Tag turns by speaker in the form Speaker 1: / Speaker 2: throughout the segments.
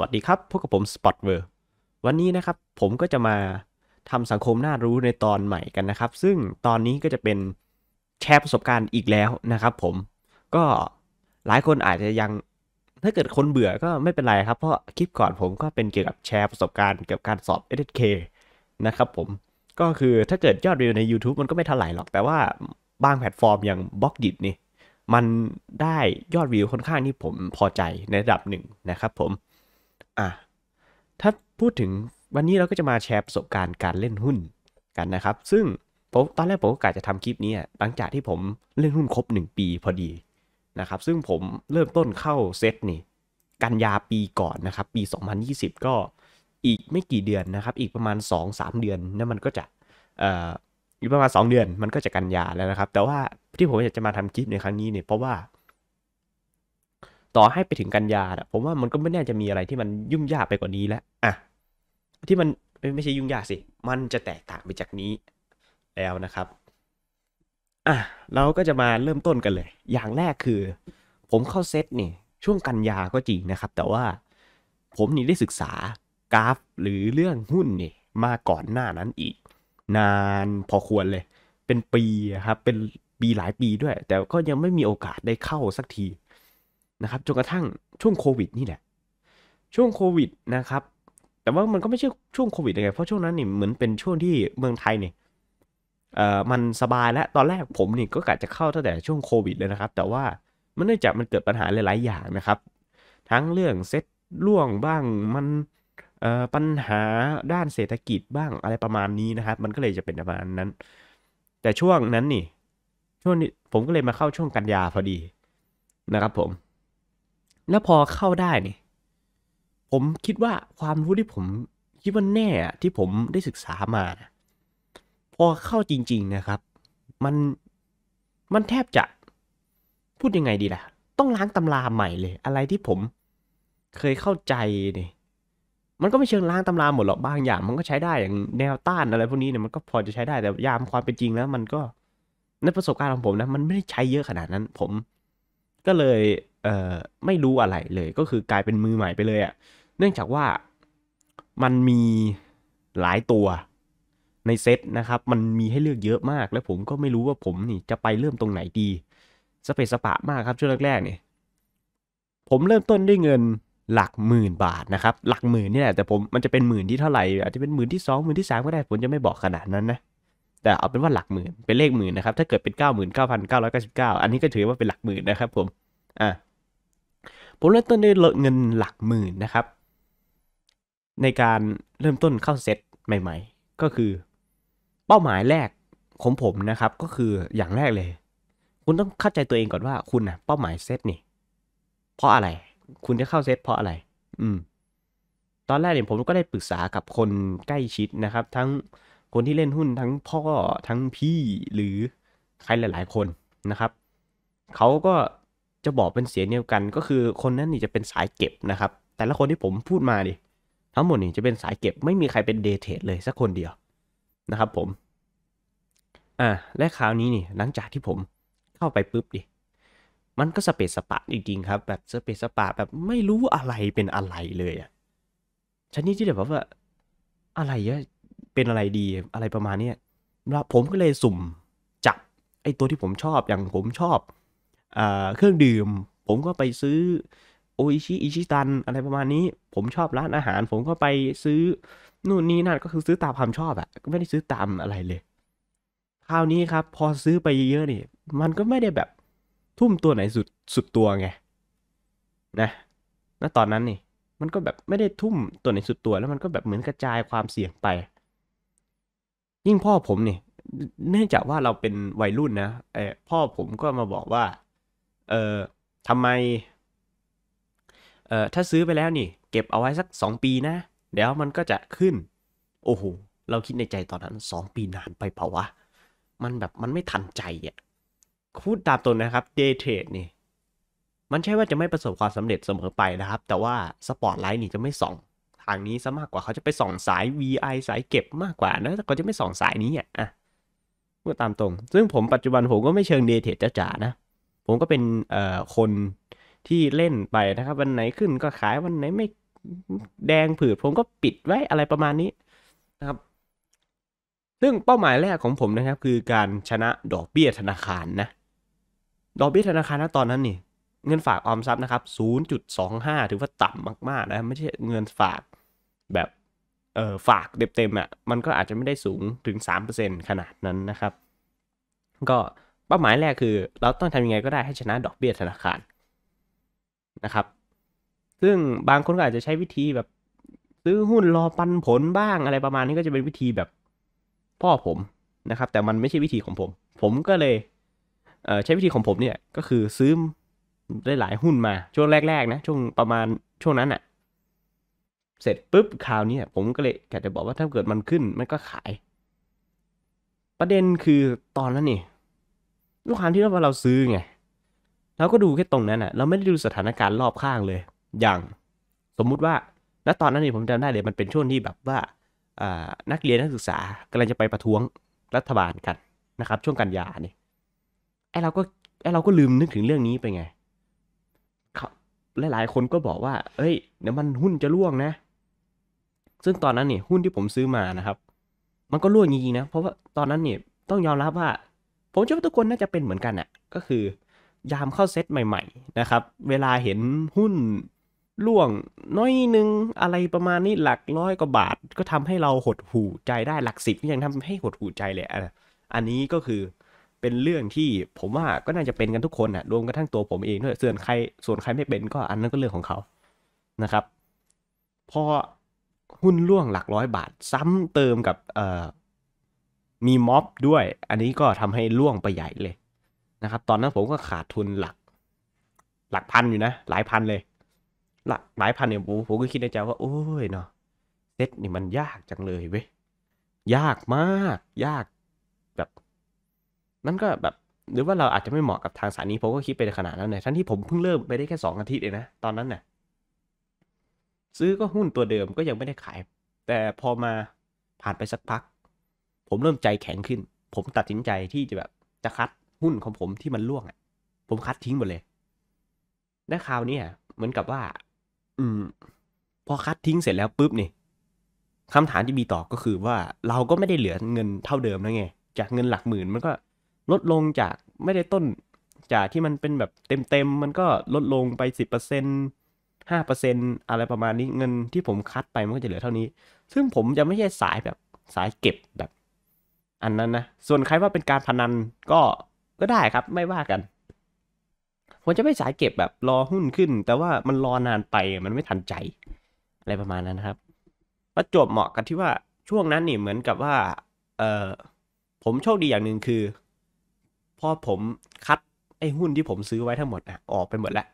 Speaker 1: วัสดีครับพบกับผมสปอตเวอร์วันนี้นะครับผมก็จะมาทำสังคมน่ารู้ในตอนใหม่กันนะครับ ซึ่งตอนนี้ก็จะเป็นแชร์ประสบการณ์อีกแล้วนะครับ ผม ก็หลายคนอาจจะยังถ้าเกิดคนเบื่อ ก็ไม่เป็นไรครับ เพราะคลิปก่อนผมก็เป็นเกี่ยวกับแชร์ประสบการณ์เกี่ยวกับการสอบ s เ k นะครับผม ก็คือถ้าเกิดยอดวิวใน YouTube มันก็ไม่เท่าไหร่หรอก แต่ว่าบางแพลตฟอร์มอย่างบล็อกดิบนี่ มันได้ยอดวิวค่อนข้างที่ผมพอใจในระดับหนึ่งนะครับผมอ่ะถ้าพูดถึงวันนี้เราก็จะมาแชร์ประสบการณ์การเล่นหุ้นกันนะครับ ซึ่งตอนแรกผมก็กะจะทำคลิปนี้หลังจากที่ผมเล่นหุ้นครบ 1 ปีพอดีนะครับซึ่งผมเริ่มต้นเข้าเซตนี่กันยาปีก่อนนะครับปี 2020 ก็อีกไม่กี่เดือนนะครับอีกประมาณ 2-3 เดือนนั่นมันก็จะอยู่ประมาณ 2 เดือนมันก็จะกันยาแล้วนะครับแต่ว่าที่ผมอยากจะมาทำคลิปในครั้งนี้เนี่ยเพราะว่าต่อให้ไปถึงกันยาผมว่ามันก็ไม่น่าจะมีอะไรที่มันยุ่งยากไปกว่านี้แล้วอ่ะที่มันไม่ใช่ยุ่งยากสิมันจะแตกต่างไปจากนี้แล้วนะครับอ่ะเราก็จะมาเริ่มต้นกันเลย อย่างแรกคือ ผมเข้าเซตนี่ช่วงกันยาก็จริงนะครับ แต่ว่า ผมนี่ได้ศึกษากราฟหรือเรื่องหุ้นนี่มาก่อนหน้านั้นอีก นานพอควรเลย เป็นปีครับเป็นปีหลายปีด้วย แต่ก็ยังไม่มีโอกาสได้เข้าสักทีนะครับจนกระทั่งช่วงโควิดนี่แหละช่วงโควิดนะครับ แต่ว่ามันก็ไม่ใช่ช่วงโควิดไงเพราะช่วงนั้นนี่เหมือนเป็นช่วงที่เมืองไทยเนี่ยเอ่อมันสบายแล้วตอนแรกผมนี่ก็กะจะเข้าตั้งแต่ช่วงโควิดเลยนะครับ แต่ว่ามันเนื่องจากมันเกิดปัญหาหลาย ๆอย่างนะครับ ทั้งเรื่องเซ็ตล่วงบ้างมันปัญหาด้านเศรษฐกิจบ้างอะไรประมาณนี้นะครับ มันก็เลยจะเป็นประมาณนั้น แต่ช่วงนั้นนี่ช่วงนี้ผมก็เลยมาเข้าช่วงกันยาพอดีนะครับ ผมแล้วพอเข้าได้เนี่ยผมคิดว่าความรู้ที่ผมคิดว่าแน่ที่ผมได้ศึกษามานะพอเข้าจริง ๆนะครับ มันมันแทบจะพูดยังไงดีล่ะ ต้องล้างตำราใหม่เลย อะไรที่ผมเคยเข้าใจเนี่ยมันก็ไม่เชิงล้างตำราหมดหรอกบางอย่าง มันก็ใช้ได้อย่างแนวต้านอะไรพวกนี้เนี่ยมันก็พอจะใช้ได้ แต่ยามความเป็นจริงแล้ว มันก็ในประสบการณ์ของผมนะ มันไม่ได้ใช้เยอะขนาดนั้น ผมก็เลยเอ่อไม่รู้อะไรเลยก็คือกลายเป็นมือใหม่ไปเลยอะ่ะเนื่องจากว่ามันมีหลายตัวในเซตนะครับมันมีให้เลือกเยอะมากแล้วผมก็ไม่รู้ว่าผมนี่จะไปเริ่มตรงไหนดีสเปซสปะมากครับช่วงแรกๆเนี่ยผมเริ่มต้นด้วยเงินหลักหมื่นบาทนะครับหลักหมื่นนี่แหละแต่ผมมันจะเป็นหมื่นที่เท่าไหร่ อาจจะเป็นหมื่นที่สองหมื่นที่สามก็ได้ผมจะไม่บอกขนาดนั้นนะแต่เอาเป็นว่าหลักหมื่นเป็นเลขหมื่นนะครับถ้าเกิดเป็น 9 9 9 9 9าอันนี้ก็ถือว่าเป็นหลักหมื่นนะครับผมอ่ะผมเริ่มต้นด้วยเงินหลักหมื่นนะครับ ในการเริ่มต้นเข้าเซตใหม่ ๆ ก็คือ เป้าหมายแรกของผมนะครับ ก็คืออย่างแรกเลย คุณต้องเข้าใจตัวเองก่อนว่าคุณนะเป้าหมายเซตนี่ เพราะอะไร คุณจะเข้าเซตเพราะอะไร อืม ตอนแรกเนี่ยผมก็ได้ปรึกษากับคนใกล้ชิดนะครับ ทั้งคนที่เล่นหุ้นทั้งพ่อทั้งพี่หรือใครหลายๆ คนนะครับเขาก็จะบอกเป็นเสียงเดียวกันก็คือคนนั้นนี่จะเป็นสายเก็บนะครับ แต่ละคนที่ผมพูดมาดิทั้งหมดนี่จะเป็นสายเก็บไม่มีใครเป็นเดทเทดเลยสักคนเดียวนะครับ ผมอ่าและคราวนี้นี่หลังจากที่ผมเข้าไปปุ๊บดิมันก็สเปซสปะจริงๆครับ แบบสเปซสปะแบบไม่รู้อะไรเป็นอะไรเลยอะชนิดที่แบบว่าอะไรอะเป็นอะไรดีอะไรประมาณนี้ยผมก็เลยสุ่มจับไอตัวที่ผมชอบอย่างผมชอบเครื่องดื่มผมก็ไปซื้อโออิชิอิชิตันอะไรประมาณนี้ผมชอบร้านอาหารผมก็ไปซื้อนู่นนี่นั่นก็คือซื้อตามความชอบอะก็ไม่ได้ซื้อตามอะไรเลย คราวนี้ครับ พอซื้อไปเยอะๆนี่มันก็ไม่ได้แบบทุ่มตัวไหนสุดสุดตัวไงนะณตอนนั้นนี่ มันก็แบบไม่ได้ทุ่มตัวไหนสุดตัว แล้วมันก็แบบเหมือนกระจายความเสี่ยงไป ยิ่งพ่อผมนี่เนื่องจากว่าเราเป็นวัยรุ่นนะเออพ่อผมก็มาบอกว่าเอ่อทำไมเอ่อถ้าซื้อไปแล้วนี่ เก็บเอาไว้สัก 2 ปีนะเดี๋ยวมันก็จะขึ้น โอ้โห เราคิดในใจตอนนั้น 2 ปีนานไปเปล่าวะ มันแบบมันไม่ทันใจอ่ะพูดตามตรงนะครับเดย์เทรดนี่ มันใช่ว่าจะไม่ประสบความสำเร็จเสมอไปนะครับ แต่ว่าสปอตไลท์นี่จะไม่ส่องทางนี้ซะมากกว่าเขาจะไปส่องสาย VI สายเก็บมากกว่านะแต่เขาจะไม่ส่องสายนี้อ่ะพูดตามตรง ซึ่งผมปัจจุบันผมก็ไม่เชิงเดย์เทรดจ๋านะผมก็เป็นเอ่อคนที่เล่นไปนะครับ วันไหนขึ้นก็ขายวันไหนไม่แดงผืดผมก็ปิดไว้อะไรประมาณนี้นะครับ ซึ่งเป้าหมายแรกของผมนะครับคือการชนะดอกเบี้ยธนาคารนะดอกเบี้ยธนาคารนะตอนนั้นนี่เงินฝากออมทรัพย์นะครับ 0.25 ถือว่าต่ำมากๆ นะไม่ใช่เงินฝากแบบเออฝากเต็มๆอะ่ะมันก็อาจจะไม่ได้สูงถึง3%ขนาดนั้นนะครับ ก็เป้าหมายแรกคือเราต้องทำยังไงก็ได้ให้ชนะดอกเบี้ยธนาคารนะครับ ซึ่งบางคนก็อาจจะใช้วิธีแบบซื้อหุ้นรอปันผลบ้างอะไรประมาณนี้ก็จะเป็นวิธีแบบพ่อผมนะครับ แต่มันไม่ใช่วิธีของผม ผมก็เลยใช้วิธีของผมเนี่ยก็คือซื้อได้หลายหุ้นมาช่วงแรกๆนะช่วงประมาณช่วงนั้นอะ่ะเสร็จปุ๊บคราวนี้ผมก็เลยอยากจะบอกว่าถ้าเกิดมันขึ้นมันก็ขาย ประเด็นคือตอนนั้นนี่ด้วยความที่เราเราซื้อไง เราก็ดูแค่ตรงนั้นอ่ะเราไม่ได้ดูสถานการณ์รอบข้างเลย อย่างสมมุติว่าณตอนนั้นนี่ผมจำได้เลยมันเป็นช่วงที่แบบว่า นักเรียนนักศึกษากำลังจะไปประท้วงรัฐบาลกันนะครับช่วงกันยานี่ไอเราก็ ไอเราก็ลืมนึกถึงเรื่องนี้ไปไง หลายๆคนก็บอกว่า เอ้ยเดี๋ยวมันหุ้นจะร่วงนะ ซึ่งตอนนั้นเนี่ยหุ้นที่ผมซื้อมานะครับ มันก็ร่วงจริงๆนะ เพราะว่าตอนนั้นเนี่ยต้องยอมรับว่าผมเชื่อว่าทุกคนน่าจะเป็นเหมือนกันอะ่ะก็คือยามเข้าเซตใหม่ ๆ นะครับ เวลาเห็นหุ้นล่วงน้อยนึงอะไรประมาณนี้หลักร้อยกว่าบาท ก็ทำให้เราหดหูใจได้หลักสิบก็ยังทำให้หดหูใจเลยอ่ะอันนี้ก็คือเป็นเรื่องที่ผมว่าก็น่าจะเป็นกันทุกคนอ่ะรวมกระทั่งตัวผมเองด้วยส่วนใครส่วนใครไม่เป็นก็อันนั้นก็เรื่องของเขานะครับพอหุ้นล่วงหลักร้อยบาทซ้ำเติมกับมีม็อบด้วย อันนี้ก็ทำให้ล่วงไปใหญ่เลยนะครับ ตอนนั้นผมก็ขาดทุนหลัก หลักพันอยู่นะ หลายพันเลย หลักหลายพันเนี่ยผมผมก็คิดในใจว่า โอ้ยเนาะเซตนี่มันยากจังเลยเว้ยยากมาก ยากแบบ นั่นก็แบบหรือว่าเราอาจจะไม่เหมาะกับทางสายนี้ผมก็คิดไปขนาดนั้นเลยทั้งที่ผมเพิ่งเริ่มไปได้แค่สองอาทิตย์เองนะ ตอนนั้นนะ่ะซื้อก็หุ้นตัวเดิมก็ยังไม่ได้ขาย แต่พอมาผ่านไปสักพักผมเริ่มใจแข็งขึ้น ผมตัดสินใจที่จะแบบจะคัดหุ้นของผมที่มันล่วงอ่ะผมคัดทิ้งหมดเลย และคราวนี้เหมือนกับว่า อืม พอคัดทิ้งเสร็จแล้วปุ๊บนี่คำถามที่มีต่อก็คือว่าเราก็ไม่ได้เหลือเงินเท่าเดิมแล้วไง จากเงินหลักหมื่นมันก็ลดลงจากไม่ได้ต้นจากที่มันเป็นแบบเต็มๆมันก็ลดลงไปสิบเปอร์เซ็นห้าเปอร์เซ็นอะไรประมาณนี้เงินที่ผมคัดไปมันก็จะเหลือเท่านี้ ซึ่งผมจะไม่ใช่สายแบบสายเก็บแบบอันนั้นนะส่วนใครว่าเป็นการพนันก็ก็ได้ครับไม่ว่ากันผมจะไม่สายเก็บแบบรอหุ้นขึ้น แต่ว่ามันรอนานไปมันไม่ทันใจอะไรประมาณนั้นครับ ประจบเหมาะกับที่ว่าช่วงนั้นนี่เหมือนกับว่าเออผมโชคดีอย่างหนึ่งคือ พอผมคัดไอ้หุ้นที่ผมซื้อไว้ทั้งหมดอ่ะออกไปหมดแล้ว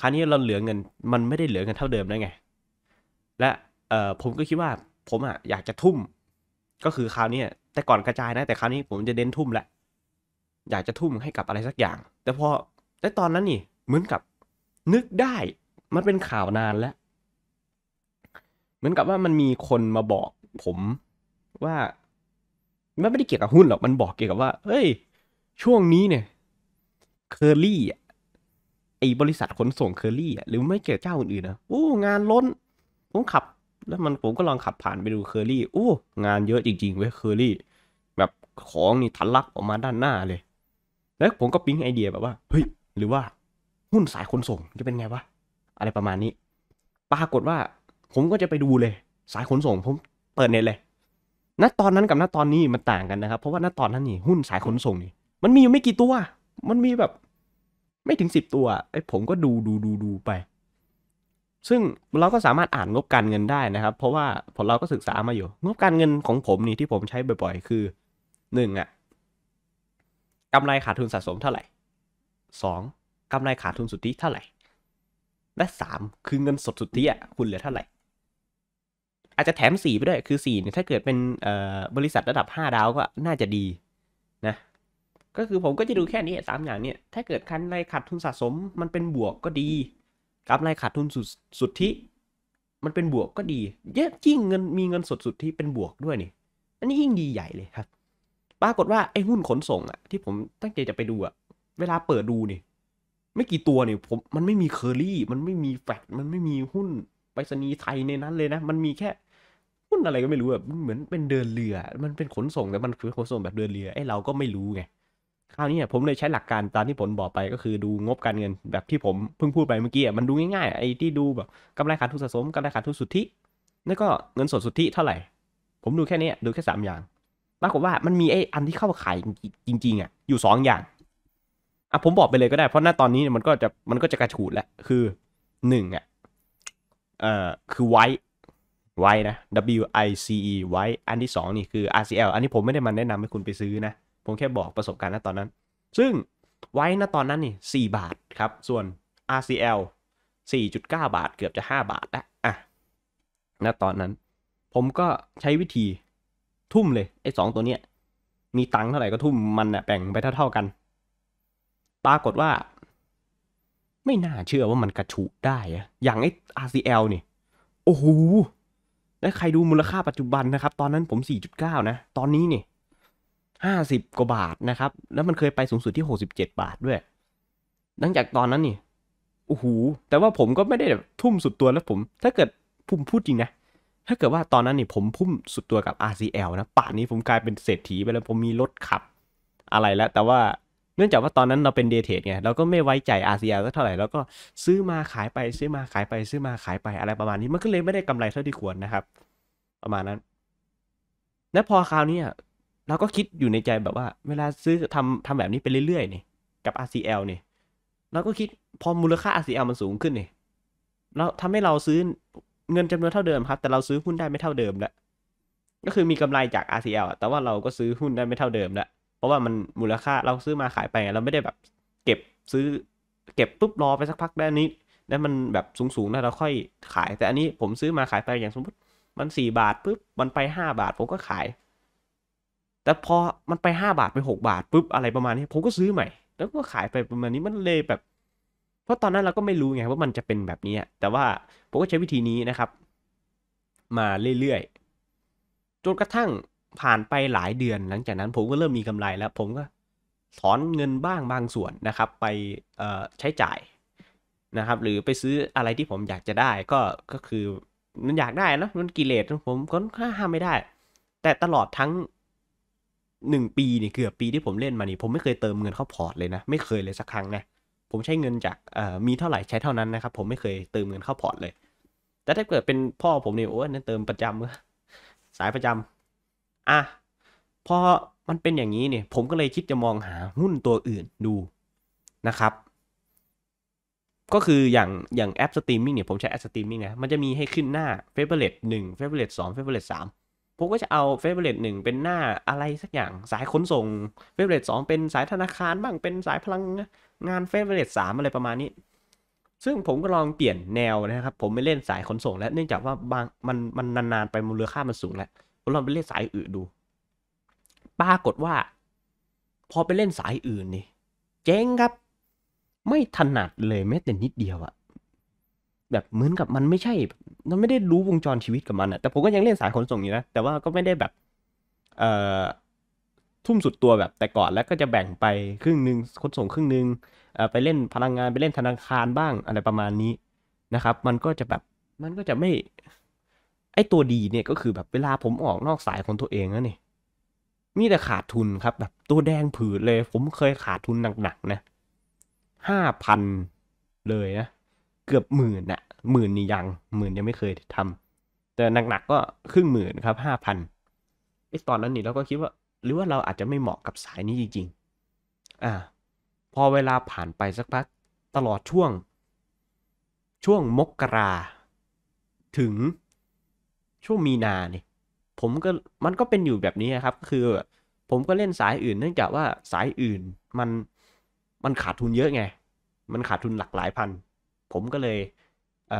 Speaker 1: คราวนี้เราเหลือเงิน มันไม่ได้เหลือเงินเท่าเดิมแล้วไงและเออผมก็คิดว่า ผมอ่ะอยากจะทุ่มก็คือคราวนี้แต่ก่อนกระจายนะแต่คราวนี้ผมจะเด้นทุ่มแหละ อยากจะทุ่มให้กับอะไรสักอย่าง แต่พอแต่ตอนนั้นนี่ เหมือนกับนึกได้ มันเป็นข่าวนานแล้วเหมือนกับว่ามันมีคนมาบอกผมว่ามันไม่ได้เกี่ยวกับหุ้นหรอกมันบอกเกี่ยวกับว่าเฮ้ย ช่วงนี้เนี่ย เคอร์รี่ไอบริษัทขนส่งเคอรี่หรือไม่เกี่ยวเจ้าอื่นๆนะโอ้งานล้นต้องขับแล้วมันผมก็ลองขับผ่านไปดูเคอรี่อู้งานเยอะจริงๆเว้ยเคอรี่ แบบของนี่ทันลักออกมาด้านหน้าเลย แล้วผมก็ปิ๊งไอเดียแบบว่า เฮ้ย หรือว่าหุ้นสายขนส่งจะเป็นไงวะ อะไรประมาณนี้ ปรากฏว่าผมก็จะไปดูเลย สายขนส่ง ผมเปิดเน็ตเลย ณ ตอนนั้นกับณตอนนี้มันต่างกันนะครับ เพราะว่าณตอนนั้นนี่ หุ้นสายขนส่งนี่ มันมีอยู่ไม่กี่ตัว มันมีแบบไม่ถึงสิบตัว ไอ้ผมก็ดูดูดู ดูไปซึ่งเราก็สามารถอ่านงบการเงินได้นะครับ เพราะว่าผมเราก็ศึกษามาอยู่ งบการเงินของผมนี่ที่ผมใช้บ่อยๆ คือ1อ่ะกำไรขาดทุนสะสมเท่าไหร่ 2. กำไรขาดทุนสุทธิเท่าไหร่ และ 3 คือเงินสดสุทธิอ่ะคุณเหลือเท่าไหร่ อาจจะแถม 4 ไปด้วยคือ4เนี่ยถ้าเกิดเป็นบริษัทระดับ 5ดาวก็น่าจะดีนะก็คือผมก็จะดูแค่นี้สามอย่างเนี่ยถ้าเกิด คันไรขาดทุนสะสมมันเป็นบวกก็ดีกำไรขาดทุนสุดสุดที่มันเป็นบวกก็ดีเยอะยิ่งเงินมีเงินสดสุดที่เป็นบวกด้วยนี่อันนี้ยิ่งดีใหญ่เลยครับ ปรากฏว่าไอ้หุ้นขนส่งอะที่ผมตั้งใจจะไปดูอะเวลาเปิดดูนี่ไม่กี่ตัวนี่ผมมันไม่มีเคอรี่ มันไม่มีแฟกมันไม่มีหุ้นไปรษณีย์ไทยในนั้นเลยนะมันมีแค่ หุ้นอะไรก็ไม่รู้แบบเหมือนเป็นเดินเรือ มันเป็นขนส่งแต่มันคือขนส่งแบบเดินเรือไอ้เราก็ไม่รู้ไงคราวนี้ผมเลยใช้หลักการตามที่ผมบอกไป ก็คือดูงบการเงินแบบที่ผมเพิ่งพูดไปเมื่อกี้มันดูง่ายๆไอ้ที่ดูแบบกำไรขาดทุนสะสมกำไรขาดทุนสุทธิแล้วก็เงินสดสุทธิเท่าไหร่ ผมดูแค่นี้ดูแค่ 3 อย่างปรากฏว่ามันมีไอ้อันที่เข้าขายจริงๆอ่ะอยู่ 2 อย่างอ่ะผมบอกไปเลยก็ได้เพราะหน้าตอนนี้มันก็จะมันก็จะกระฉูดแล้วคือ1อ่ะเอ่อคือไวไว้นะ W I C E ไว้อันที่2นี่คือ RCL อันนี้ผมไม่ได้มาแนะนำให้คุณไปซื้อนะผมแค่บอกประสบการณ์ณตอนนั้น ซึ่งไว้ณตอนนั้นนี่ 4 บาทครับ ส่วน RCL 4.9 บาทเกือบจะ 5 บาทแล้วอ่ะณ ตอนนั้นผมก็ใช้วิธีทุ่มเลยไอ้สองตัวเนี้ยมีตังค์เท่าไหร่ก็ทุ่มมันนะ่ะแบ่งไปเท่าๆกัน ปรากฏว่าไม่น่าเชื่อว่ามันกระชุได้อะอย่างไอ้ RCL นี่ โอ้โห แล้วใครดูมูลค่าปัจจุบันนะครับ ตอนนั้นผม 4.9นะตอนนี้เนี่ย50กว่าบาทนะครับ แล้วมันเคยไปสูงสุดที่ 67 บาทด้วย หลังจากตอนนั้นนี่โอ้โหแต่ว่าผมก็ไม่ได้แบบทุ่มสุดตัวแล้วผม ถ้าเกิดพุ่มพูดจริงนะ ถ้าเกิดว่าตอนนั้นนี่ผมพุ่มสุดตัวกับ RCL นะ ป่านนี้ผมกลายเป็นเศรษฐีไปแล้วผมมีรถขับ อะไรแล้ว แต่ว่าเนื่องจากว่าตอนนั้นเราเป็นเดทเทดไงเราก็ไม่ไว้ใจ RCL สักเท่าไหร่ แล้วก็ซื้อมาขายไป ซื้อมาขายไป ซื้อมาขายไป อะไรประมาณนี้ มันก็เลยไม่ได้กำไรเท่าที่ควรนะครับ ประมาณนั้น และพอคราวนี้เราก็คิดอยู่ในใจแบบว่าเวลาซื้อทำทำแบบนี้ไปเรื่อยๆเนี่ยกับ RCL เนี่ยเราก็คิดพอมูลค่า RCL มันสูงขึ้นเนี่ยเราทำให้เราซื้อเงินจำนวนเท่าเดิมครับ แต่เราซื้อหุ้นได้ไม่เท่าเดิมละก็คือมีกำไรจาก RCL แต่ว่าเราก็ซื้อหุ้นได้ไม่เท่าเดิมละเพราะว่ามันมูลค่าเราซื้อมาขายไป เราไม่ได้แบบเก็บซื้อเก็บปุ๊บรอไปสักพักได้นี้ แล้วมันแบบสูงๆแล้วเราค่อยขาย แต่อันนี้ผมซื้อมาขายไปอย่างสมมติมัน 4 บาทปุ๊บมันไป 5 บาทผมก็ขายแต่พอมันไป5บาทไป 6 บาทปุ๊บอะไรประมาณนี้ผมก็ซื้อใหม่ แล้วก็ขายไปประมาณนี้มันเลยแบบ เพราะตอนนั้นเราก็ไม่รู้ไงว่ามันจะเป็นแบบนี้แต่ว่าผมก็ใช้วิธีนี้นะครับ มาเรื่อยๆจนกระทั่งผ่านไปหลายเดือนหลังจากนั้น ผมก็เริ่มมีกำไรแล้วผมก็ถอนเงินบ้างบางส่วนนะครับ ไปใช้จ่ายนะครับ หรือไปซื้ออะไรที่ผมอยากจะได้ก็ก็คือมันอยากได้นะมันกิเลสผมก็ห้ามไม่ได้แต่ตลอดทั้งหนึ่งปีนี่เกือบปีที่ผมเล่นมานี่ผมไม่เคยเติมเงินเข้าพอร์ตเลยนะไม่เคยเลยสักครั้งนะผมใช้เงินจากมีเท่าไหร่ใช้เท่านั้นนะครับผมไม่เคยเติมเงินเข้าพอร์ตเลย แต่ถ้าเกิดเป็นพ่อผมเนี่ยโอ้ยนั่นเติมประจำเลยสายประจำอ่ะพอมันเป็นอย่างนี้เนี่ยผมก็เลยคิดจะมองหาหุ้นตัวอื่นดูนะครับ ก็คืออย่างอย่างแอปสตรีมมิ่งเนี่ยผมใช้แอปสตรีมมิ่งนะมันจะมีให้ขึ้นหน้าเเเฟบอร์ลหนึ่ f a เบอร์เล f สองเฟ t เบอร์เล i สามผมก็จะเอาเฟเบอร์เรตหนึ่งเป็นหน้าอะไรสักอย่างสายขนส่งเฟเบอร์เรตสองเป็นสายธนาคาร บ้างเป็นสายพลังงานเฟเบอร์เรตสามอะไรประมาณนี้ ซึ่งผมก็ลองเปลี่ยนแนวนะครับผมไม่เล่นสายขนส่ง แล้วเนื่องจากว่าบางมันมันนานๆไปมูลค่ามันสูงแล้วผมลองไปเล่นสายอื่นดู ปรากฏว่า พอไปเล่นสายอื่นนี่เจ๊งครับไม่ถนัดเลยแม้แต่นิดเดียวอะแบบเหมือนกับมันไม่ใช่ มันไม่ได้รู้วงจรชีวิตกับมันอะแต่ผมก็ยังเล่นสายขนส่งอยู่นะ แต่ว่าก็ไม่ได้แบบเอ่อทุ่มสุดตัวแบบแต่ก่อน แล้วก็จะแบ่งไปครึ่งหนึ่งขนส่งครึ่งหนึ่งไปเล่นพลังงาน ไปเล่นธนาคารบ้างอะไรประมาณนี้นะครับ มันก็จะแบบ มันก็จะไม่ ไอตัวดีเนี่ยก็คือแบบเวลาผมออกนอกสายของตัวเองนะนี่ มีแต่ขาดทุนครับ แบบตัวแดงผืดเลย ผมเคยขาดทุนหนักๆนะห้าพันเลยนะเกือบหมื่นอะหมื่นนี่ยังหมื่นยังไม่เคยทำ แต่หนักๆก็ครึ่งหมื่นครับห้าพันไอตอนนั้นนี่เราก็คิดว่าหรือว่าเราอาจจะไม่เหมาะกับสายนี้จริงๆอ่า พอเวลาผ่านไปสักพักตลอดช่วง ช่วงมกรา ถึงช่วงมีนาเนี่ยผมก็มันก็เป็นอยู่แบบนี้ครับคือผมก็เล่นสายอื่นเนื่องจากว่าสายอื่นมันมันขาดทุนเยอะไงมันขาดทุนหลักหลายพันผมก็เลยเ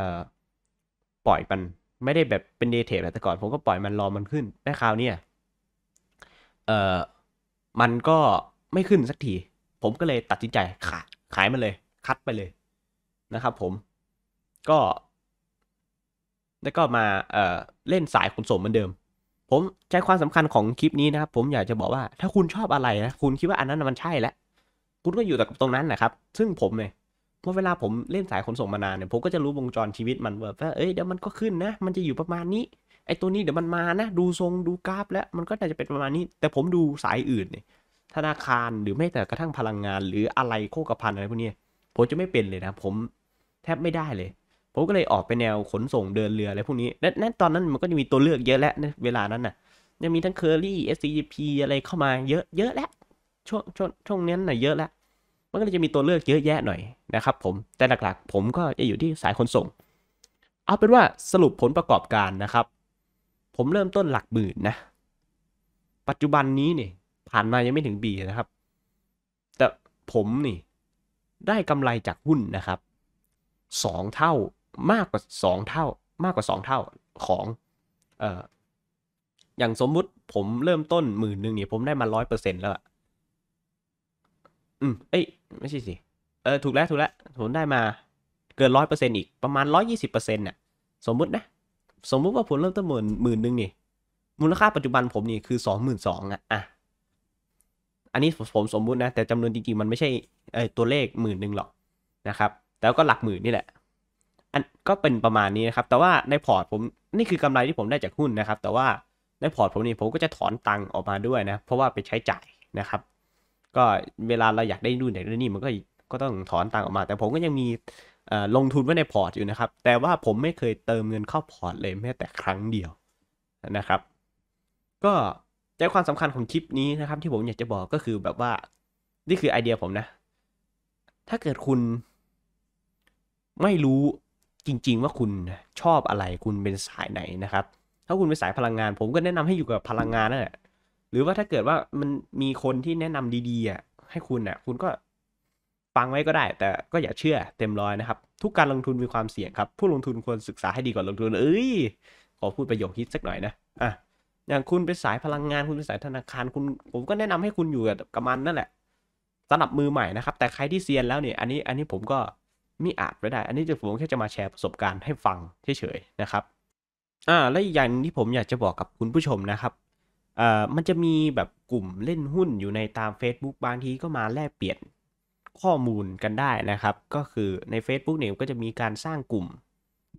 Speaker 1: ปล่อยมันไม่ได้แบบเป็นเดเทแบบแต่ก่อน ผมก็ปล่อยมันรอมันขึ้นแต่คราวนี้เออมันก็ไม่ขึ้นสักทีผมก็เลยตัดสินใจ ขายขายมันเลย คัดไปเลยนะครับผมก็ แล้วก็มาเอ่อเล่นสายขนส่งเหมือนเดิม ผมใจความสำคัญของคลิปนี้นะครับ ผมอยากจะบอกว่า ถ้าคุณชอบอะไรนะ คุณคิดว่าอันนั้นมันใช่แล้วคุณก็อยู่แต่กับตรงนั้นนะครับ ซึ่งผมเนี่ยพราะเวลาผมเล่นสายขนส่งมานานเนี่ยผมก็จะรู้วงจรชีวิตมันว่าเอ้ยเดี๋ยวมันก็ขึ้นนะมันจะอยู่ประมาณนี้ ไอ้ตัวนี้เดี๋ยวมันมานะดูทรงดูกราฟ แล้วมันก็น่าจะเป็นประมาณนี้ แต่ผมดูสายอื่นเนี่ยธนาคารหรือไม่แต่กระทั่งพลังงานหรืออะไรโคกพันอะไรพวกนี้ผมจะไม่เป็นเลยนะ ผมแทบไม่ได้เลย ผมก็เลยออกไปแนวขนส่งเดินเรืออะไรพวกนี้และตอนนั้นมันก็จะมีตัวเลือกเยอะแล้วในเวลานั้นน่ะ ยังมีทั้งเคอรี่ s c พ p อะไรเข้ามาเยอะเยอะแล้วช่วงช่วงช่วงนั้นน่ะเยอะแล้วมันก็เลยจะมีตัวเลือกเยอะแยะหน่อยนะครับผมแต่หลักๆ ผมก็จะอยู่ที่สายขนส่ง เอาเป็นว่าสรุปผลประกอบการนะครับ ผมเริ่มต้นหลักหมื่นนะปัจจุบันนี้เนี่ยผ่านมายังไม่ถึงปีนะครับ แต่ผมนี่ได้กำไรจากหุ้นนะครับสองเท่ามากกว่าสองเท่า มากกว่าสองเท่าของเอ่ออย่างสมมุติผมเริ่มต้นหมื่นหนึ่งเนี่ยผมได้มาร้อยเปอร์เซ็นต์แล้วอืมเอ้ยไม่ใช่สิ เออ ถูกแล้วถูกแล้วผมได้มาเกินร้อยเปอร์เซ็นต์อีก ประมาณร้อยยี่สิบเปอร์เซ็นต์น่ะ สมมุตินะ สมมุติว่าผมเริ่มต้นหมื่นหมื่นหนึ่งนี่ มูลค่าปัจจุบันผมนี่ คือสองหมื่นสองอ่ะอ่ะ อันนี้ผมสมมุตินะ แต่จำนวนจริงๆมันไม่ใช่ไอตัวเลขหมื่นหนึ่งหรอกนะครับ แต่ก็หลักหมื่นนี่แหละ อันก็เป็นประมาณนี้นะครับ แต่ว่าในพอร์ตผมนี่คือกำไรที่ผมได้จากหุ้นนะครับ แต่ว่าในพอร์ตผมนี่ผมก็จะถอนตังออกมาด้วยนะ เพราะว่าไปใช้จ่ายนะครับก็เวลาเราอยากได้นู่นอยากได้นี่มันก็ก็ต้องถอนตังออกมา แต่ผมก็ยังมีลงทุนไว้ในพอร์ตอยู่นะครับ แต่ว่าผมไม่เคยเติมเงินเข้าพอร์ตเลยแม้แต่ครั้งเดียวนะครับ ก็ใจความสำคัญของคลิปนี้นะครับ ที่ผมอยากจะบอกก็คือแบบว่า นี่คือไอเดียผมนะ ถ้าเกิดคุณ ไม่รู้จริง ๆ ว่าคุณชอบอะไร คุณเป็นสายไหนนะครับ ถ้าคุณเป็นสายพลังงาน ผมก็แนะนำให้อยู่กับพลังงานนั่นแหละหรือว่าถ้าเกิดว่ามันมีคนที่แนะนำดีๆอ่ะให้คุณอ่ะคุณก็ฟังไว้ก็ได้ แต่ก็อย่าเชื่อเต็มร้อยนะครับ ทุกการลงทุนมีความเสี่ยงครับ ผู้ลงทุนควรศึกษาให้ดีก่อนลงทุนเอ้ย ขอพูดประโยคฮิตสักหน่อยนะอ่ะอย่างคุณเป็นสายพลังงานคุณเป็นสายธนาคารคุณผมก็แนะนำให้คุณอยู่กับมันนั่นแหละสำหรับมือใหม่นะครับ แต่ใครที่เซียนแล้วเนี่ย อันนี้อันนี้ผมก็ไม่อาจไม่ได้ อันนี้จะผมแค่จะมาแชร์ประสบการณ์ให้ฟังเฉยๆนะครับอ่าและอีกอย่างที่ผมอยากจะบอกกับคุณผู้ชมนะครับเอ่อมันจะมีแบบกลุ่มเล่นหุ้นอยู่ในตาม Facebook บางทีก็มาแลกเปลี่ยนข้อมูลกันได้นะครับ ก็คือใน Facebook เนี่ยก็จะมีการสร้างกลุ่ม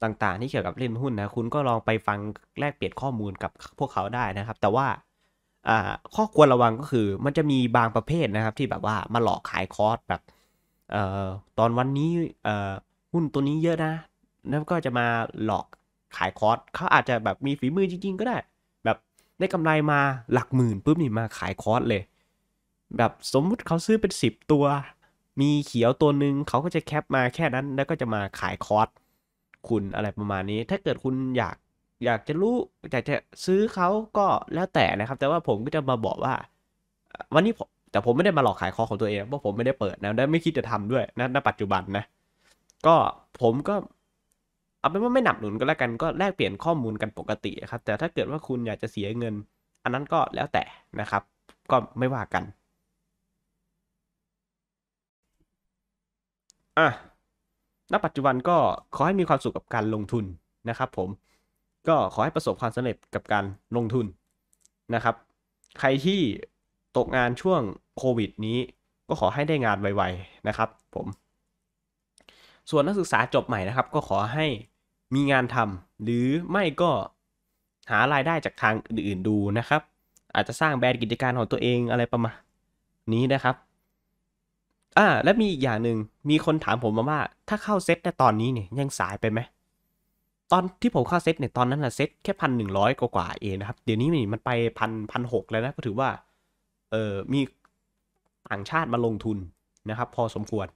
Speaker 1: ต่างๆที่เกี่ยวกับเล่นหุ้นนะคุณก็ลองไปฟังแลกเปลี่ยนข้อมูลกับพวกเขาได้นะครับ แต่ว่าข้อควรระวังก็คือมันจะมีบางประเภทนะครับ ที่แบบว่ามาหลอกขายคอร์สแบบออตอนวันนี้หุ้นตัวนี้เยอะนะ แล้วก็จะมาหลอกขายคอร์สเขาอาจจะแบบมีฝีมือจริง ๆ ก็ได้ได้กำไรมาหลักหมื่นปุ๊บนี่มาขายคอร์สเลย แบบสมมุติเขาซื้อเป็น10ตัว มีเขียวตัวหนึ่งเขาก็จะแคปมาแค่นั้นแล้วก็จะมาขายคอร์สคุณอะไรประมาณนี้ถ้าเกิดคุณอยากอยากจะรู้อยากจะซื้อเขาก็แล้วแต่นะครับ แต่ว่าผมก็จะมาบอกว่า วันนี้แต่ผมไม่ได้มาหลอกขายคอของตัวเองเพราะผมไม่ได้เปิดนะและไม่คิดจะทำด้วยนะณปัจจุบันนะ ก็ผมก็เอาเป็นว่าไม่หนับหนุนก็แล้วกันก็แลกเปลี่ยนข้อมูลกันปกติครับ แต่ถ้าเกิดว่าคุณอยากจะเสียเงิน อันนั้นก็แล้วแต่นะครับก็ไม่ว่ากันอ่ะณปัจจุบันก็ขอให้มีความสุขกับการลงทุนนะครับ ผมก็ขอให้ประสบความสำเร็จกับการลงทุนนะครับ ใครที่ตกงานช่วงโควิด นี้ ก็ขอให้ได้งานไวๆนะครับ ผม ส่วนนักศึกษาจบใหม่นะครับ ก็ขอใหมีงานทำหรือไม่ก็หารายได้จากทางอื่นๆดูนะครับ อาจจะสร้างแบรนด์กิจการของตัวเองอะไรประมาณนี้นะครับอ่าและมีอีกอย่างหนึ่งมีคนถามผมมาว่า ถ้าเข้าเซ็ตในตอนนี้เนี่ยยังสายไปไหม ตอนที่ผมเข้าเซ็ตเนี่ยตอนนั้นอะเซ็ตแค่พันหนึ่งร้อยกว่าเองนะครับเดี๋ยวนี้มันไปพันพันหกแล้วนะก็ถือว่าเออมีต่างชาติมาลงทุนนะครับ พอสมควร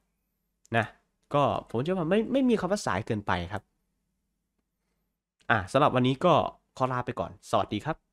Speaker 1: นะก็ผมเชื่อว่าไม่ไม่มีคำว่าสายเกินไปครับอ่ะสำหรับวันนี้ก็ขอลาไปก่อน สวัสดีครับ